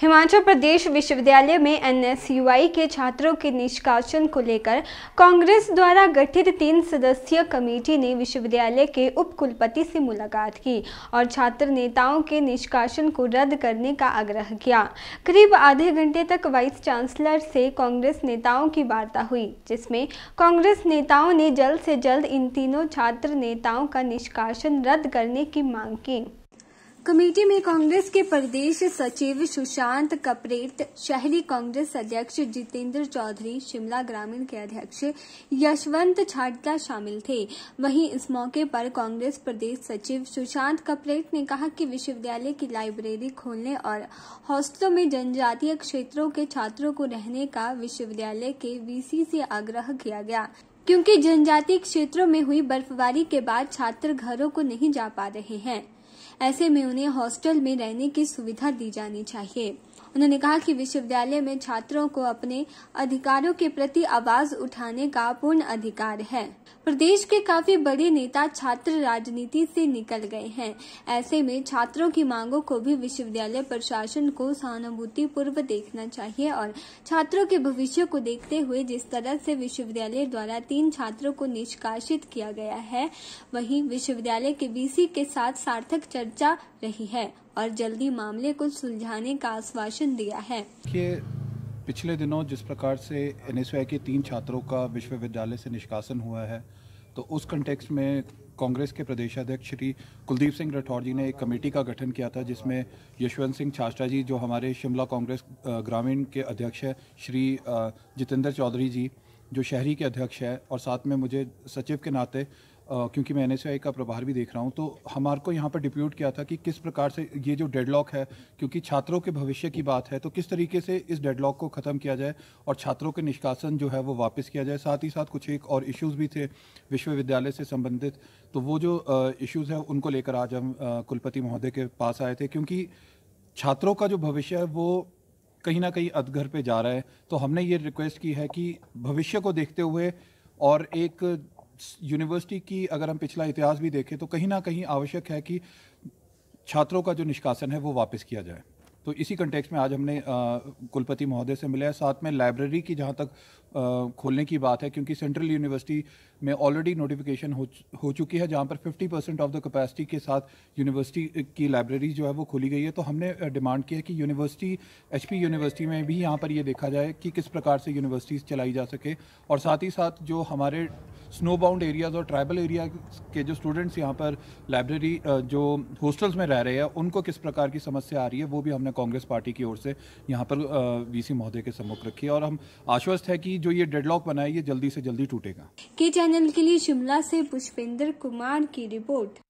हिमाचल प्रदेश विश्वविद्यालय में एनएसयूआई के छात्रों के निष्कासन को लेकर कांग्रेस द्वारा गठित तीन सदस्यीय कमेटी ने विश्वविद्यालय के उपकुलपति से मुलाकात की और छात्र नेताओं के निष्कासन को रद्द करने का आग्रह किया करीब आधे घंटे तक वाइस चांसलर से कांग्रेस नेताओं की वार्ता हुई जिसमें कांग्रेस नेताओं ने जल्द से जल्द इन तीनों छात्र नेताओं का निष्कासन रद्द करने की मांग की कमेटी में कांग्रेस के प्रदेश सचिव सुशांत कपरेत शहरी कांग्रेस अध्यक्ष जितेंद्र चौधरी शिमला ग्रामीण के अध्यक्ष यशवंत छाटला शामिल थे वहीं इस मौके पर कांग्रेस प्रदेश सचिव सुशांत कपरेत ने कहा कि विश्वविद्यालय की लाइब्रेरी खोलने और हॉस्टलों में जनजातीय क्षेत्रों के छात्रों को रहने का विश्वविद्यालय के वीसी से आग्रह किया गया क्योंकि जनजातीय क्षेत्रों में हुई बर्फबारी के बाद छात्र घरों को नहीं जा पा रहे हैं ऐसे में उन्हें हॉस्टल में रहने की सुविधा दी जानी चाहिए उन्होंने कहा कि विश्वविद्यालय में छात्रों को अपने अधिकारों के प्रति आवाज उठाने का पूर्ण अधिकार है प्रदेश के काफी बड़े नेता छात्र राजनीति से निकल गए हैं ऐसे में छात्रों की मांगों को भी विश्वविद्यालय प्रशासन को सहानुभूति पूर्व देखना चाहिए और छात्रों के भविष्य को देखते हुए जिस तरह से विश्वविद्यालय द्वारा तीन छात्रों को निष्कासित किया गया है वहीं विश्वविद्यालय के बीसी के साथ सार्थक चर्चा रही है और जल्दी मामले को सुलझाने का आश्वासन दिया है पिछले दिनों जिस प्रकार से एन के तीन छात्रों का विश्वविद्यालय से निष्कासन हुआ है तो उस कंटेक्स में कांग्रेस के प्रदेश अध्यक्ष श्री कुलदीप सिंह राठौर जी ने एक कमेटी का गठन किया था जिसमें यशवंत सिंह छाष्टा जी जो हमारे शिमला कांग्रेस ग्रामीण के अध्यक्ष है श्री जितेंद्र चौधरी जी जो शहरी के अध्यक्ष है और साथ में मुझे सचिव के नाते क्योंकि मैं एन का प्रभार भी देख रहा हूँ तो हमार को यहाँ पर डिप्यूट किया था कि किस प्रकार से ये जो डेडलॉक है क्योंकि छात्रों के भविष्य की बात है तो किस तरीके से इस डेडलॉक को ख़त्म किया जाए और छात्रों के निष्कासन जो है वो वापस किया जाए साथ ही साथ कुछ एक और इश्यूज़ भी थे विश्वविद्यालय से संबंधित तो वो जो इश्यूज़ हैं उनको लेकर आज हम कुलपति महोदय के पास आए थे क्योंकि छात्रों का जो भविष्य है वो कहीं ना कहीं अधघर पे जा रहा है तो हमने ये रिक्वेस्ट की है कि भविष्य को देखते हुए और एक यूनिवर्सिटी की अगर हम पिछला इतिहास भी देखें तो कहीं ना कहीं आवश्यक है कि छात्रों का जो निष्कासन है वो वापस किया जाए तो इसी कंटेक्स में आज हमने कुलपति महोदय से मिले हैं साथ में लाइब्रेरी की जहाँ तक आ, खोलने की बात है क्योंकि सेंट्रल यूनिवर्सिटी में ऑलरेडी नोटिफिकेशन हो हो चुकी है जहाँ पर 50 परसेंट ऑफ द कैपेसिटी के साथ यूनिवर्सिटी की लाइब्रेरी जो है वो खोली गई है तो हमने डिमांड किया कि यूनिवर्सिटी एच यूनिवर्सिटी में भी यहाँ पर ये देखा जाए कि किस प्रकार से यूनिवर्सिटीज़ चलाई जा सके और साथ ही साथ जो हमारे स्नो बाउंड एरियाज़ और ट्राइबल एरिया के जो स्टूडेंट्स यहाँ पर लाइब्रेरी जो हॉस्टल्स में रह रहे हैं उनको किस प्रकार की समस्या आ रही है वो भी हमने कांग्रेस पार्टी की ओर से यहाँ पर सी महोदय के सम्मुख रखी है और हम आश्वस्त है कि जो ये डेडलॉक बना है ये जल्दी से जल्दी टूटेगा के चैनल के लिए शिमला से पुष्पेंद्र कुमार की रिपोर्ट